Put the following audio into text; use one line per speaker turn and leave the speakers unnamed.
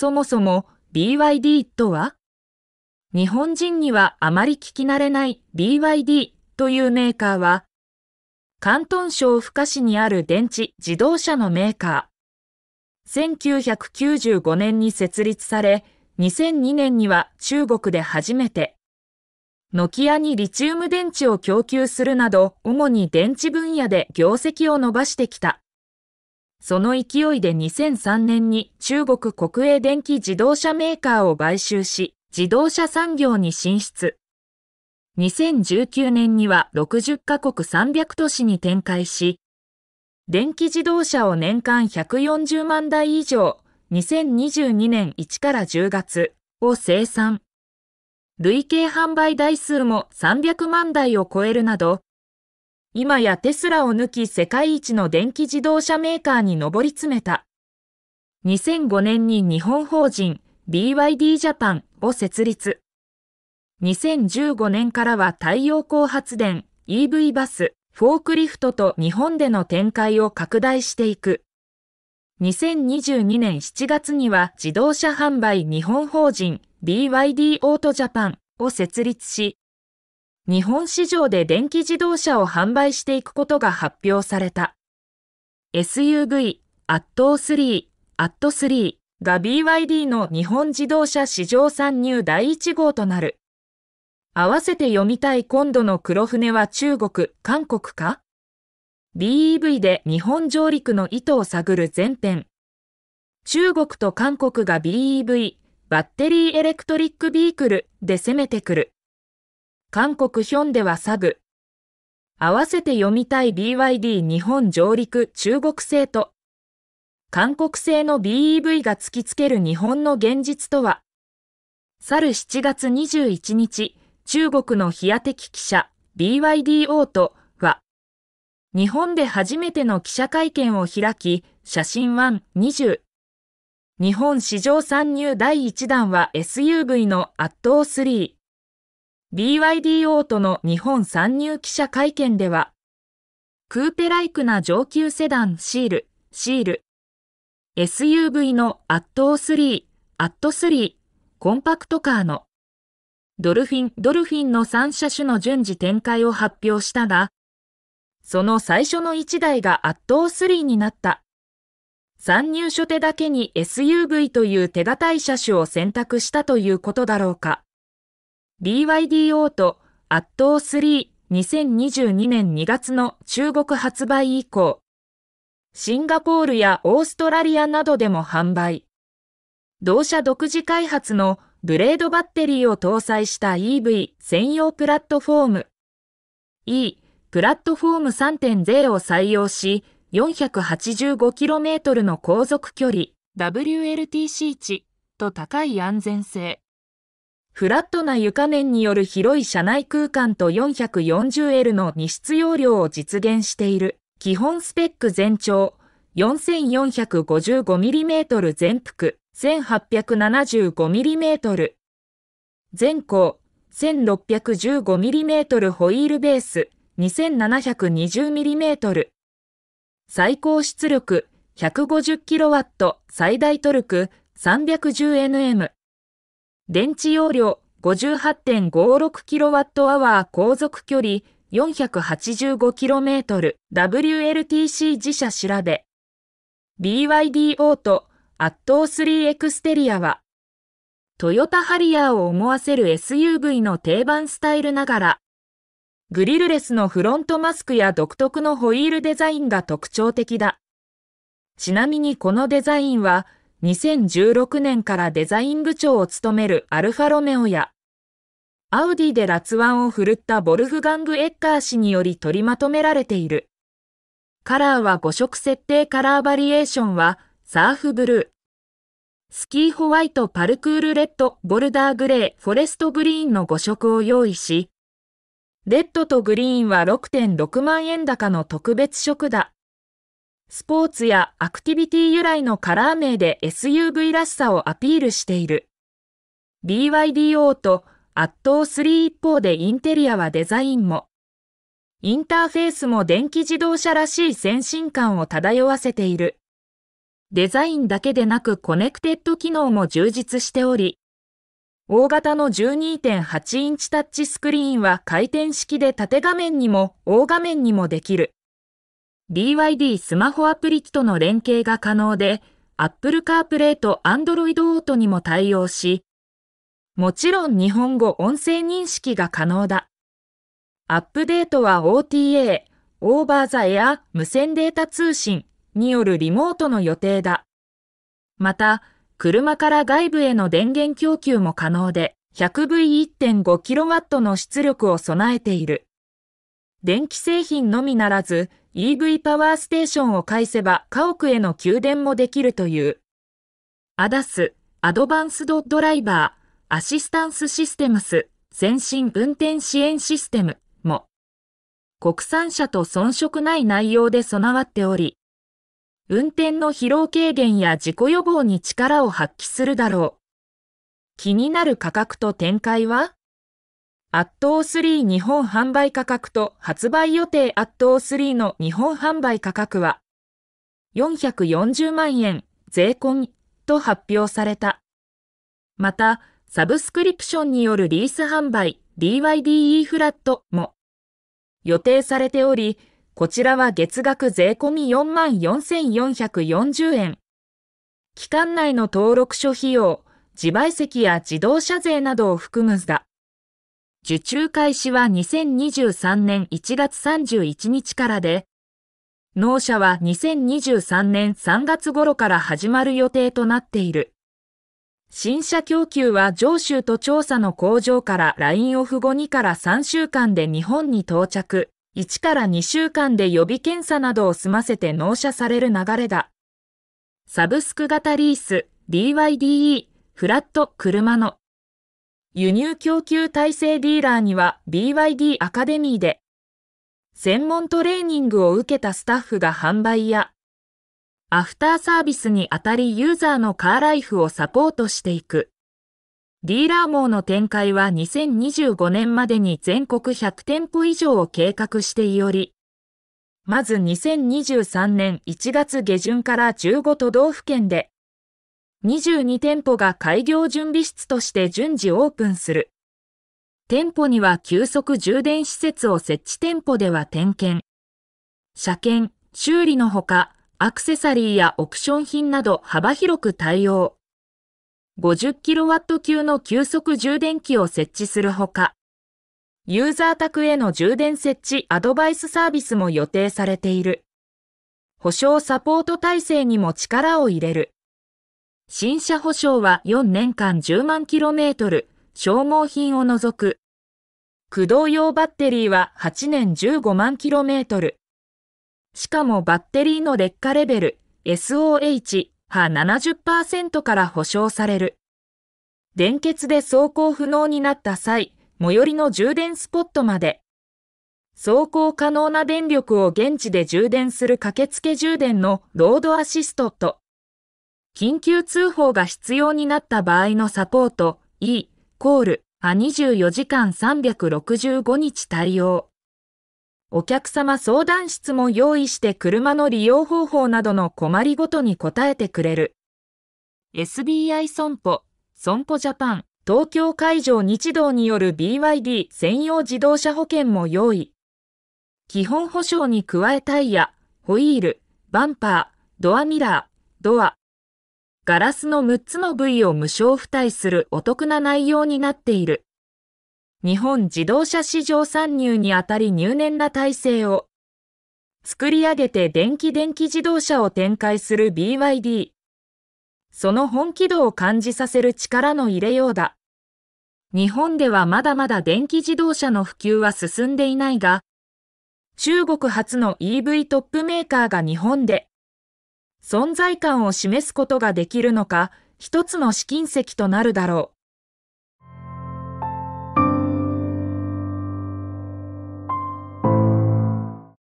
そもそも BYD とは日本人にはあまり聞き慣れない BYD というメーカーは、広東省深市にある電池自動車のメーカー。1995年に設立され、2002年には中国で初めて、ノキアにリチウム電池を供給するなど、主に電池分野で業績を伸ばしてきた。その勢いで2003年に中国国営電気自動車メーカーを買収し、自動車産業に進出。2019年には60カ国300都市に展開し、電気自動車を年間140万台以上、2022年1から10月を生産。累計販売台数も300万台を超えるなど、今やテスラを抜き世界一の電気自動車メーカーに上り詰めた。2005年に日本法人 BYD ジャパンを設立。2015年からは太陽光発電、EV バス、フォークリフトと日本での展開を拡大していく。2022年7月には自動車販売日本法人 BYD オートジャパンを設立し、日本市場で電気自動車を販売していくことが発表された。SUV、アット3、アット3が BYD の日本自動車市場参入第1号となる。合わせて読みたい今度の黒船は中国、韓国か ?BEV で日本上陸の意図を探る前編。中国と韓国が BEV、バッテリーエレクトリックビークルで攻めてくる。韓国ヒョンではサグ。合わせて読みたい BYD 日本上陸中国製と、韓国製の BEV が突きつける日本の現実とは、去る7月21日、中国のヒア的記者 BYDO とは、日本で初めての記者会見を開き、写真1、20。日本史上参入第1弾は SUV の圧倒3。BYDO との日本参入記者会見では、クーペライクな上級セダンシール、シール、SUV のアット3、アット3、コンパクトカーの、ドルフィン、ドルフィンの3車種の順次展開を発表したが、その最初の1台がアット3になった。参入初手だけに SUV という手堅い車種を選択したということだろうか。BYDO と ATO32022 年2月の中国発売以降、シンガポールやオーストラリアなどでも販売。同社独自開発のブレードバッテリーを搭載した EV 専用プラットフォーム E プラットフォーム3.0を採用し 485km の航続距離 WLTC 値と高い安全性フラットな床面による広い車内空間と 440L の荷室容量を実現している。基本スペック全長 4455mm 全幅 1875mm 全高 1615mm ホイールベース 2720mm 最高出力 150kW 最大トルク 310Nm 電池容量 58.56kWh 航続距離 485km WLTC 自社調べ BYDO と圧倒3エクステリアはトヨタハリアーを思わせる SUV の定番スタイルながらグリルレスのフロントマスクや独特のホイールデザインが特徴的だ。ちなみにこのデザインは2016年からデザイン部長を務めるアルファロメオや、アウディでラツワンを振るったボルフガング・エッカー氏により取りまとめられている。カラーは5色設定カラーバリエーションは、サーフブルー、スキーホワイト、パルクールレッド、ボルダーグレー、フォレストグリーンの5色を用意し、レッドとグリーンは6.6万円高の特別色だ。スポーツやアクティビティ由来のカラー名で SUV らしさをアピールしている。BYDO と圧倒3一方でインテリアはデザインも。インターフェースも電気自動車らしい先進感を漂わせている。デザインだけでなくコネクテッド機能も充実しており、大型の12.8インチタッチスクリーンは回転式で縦画面にも大画面にもできる。BYD スマホアプリとの連携が可能で、Apple CarPlay と Android Auto にも対応し、もちろん日本語音声認識が可能だ。アップデートは OTA、オーバーザエア無線データ通信によるリモートの予定だ。また、車から外部への電源供給も可能で、100V1.5kW の出力を備えている。電気製品のみならず、EV パワーステーションを返せば家屋への給電もできるという。アダス、アドバンスドドライバー、アシスタンスシステムス、先進運転支援システムも、国産車と遜色ない内容で備わっており、運転の疲労軽減や事故予防に力を発揮するだろう。気になる価格と展開はアットー3日本販売価格と発売予定アットー3の日本販売価格は440万円税込みと発表された。また、サブスクリプションによるリース販売 DYDE フラットも予定されており、こちらは月額税込み44,440円。期間内の登録書費用、自賠責や自動車税などを含むだ。受注開始は2023年1月31日からで、納車は2023年3月頃から始まる予定となっている。新車供給は上州と調査の工場からラインオフ後2から3週間で日本に到着、1から2週間で予備検査などを済ませて納車される流れだ。サブスク型リース、DYDE、フラット、車の輸入供給体制ディーラーには BYD アカデミーで、専門トレーニングを受けたスタッフが販売や、アフターサービスにあたりユーザーのカーライフをサポートしていく。ディーラー網の展開は2025年までに全国100店舗以上を計画していより、まず2023年1月下旬から15都道府県で、22店舗が開業準備室として順次オープンする。店舗には急速充電施設を設置店舗では点検。車検、修理のほか、アクセサリーやオプション品など幅広く対応。50kW 級の急速充電器を設置するほか、ユーザー宅への充電設置アドバイスサービスも予定されている。保証サポート体制にも力を入れる。新車保証は4年間10万 km、消耗品を除く。駆動用バッテリーは8年15万 km。しかもバッテリーの劣化レベル SOH 波70%から保証される。電欠で走行不能になった際、最寄りの充電スポットまで。走行可能な電力を現地で充電する駆けつけ充電のロードアシストと緊急通報が必要になった場合のサポート E、コール、は24時間365日対応。お客様相談室も用意して車の利用方法などの困りごとに答えてくれる。SBI 損保、損保ジャパン、東京会場日動による BYD 専用自動車保険も用意。基本保証に加えタイヤ、ホイール、バンパー、ドアミラー、ドア、ガラスの6つの部位を無償付帯するお得な内容になっている。日本自動車市場参入にあたり入念な体制を作り上げて電気電気自動車を展開する BYD。その本気度を感じさせる力の入れようだ。日本ではまだまだ電気自動車の普及は進んでいないが、中国初の EV トップメーカーが日本で存在感を示すことができるのか、一つの試金石となるだろう。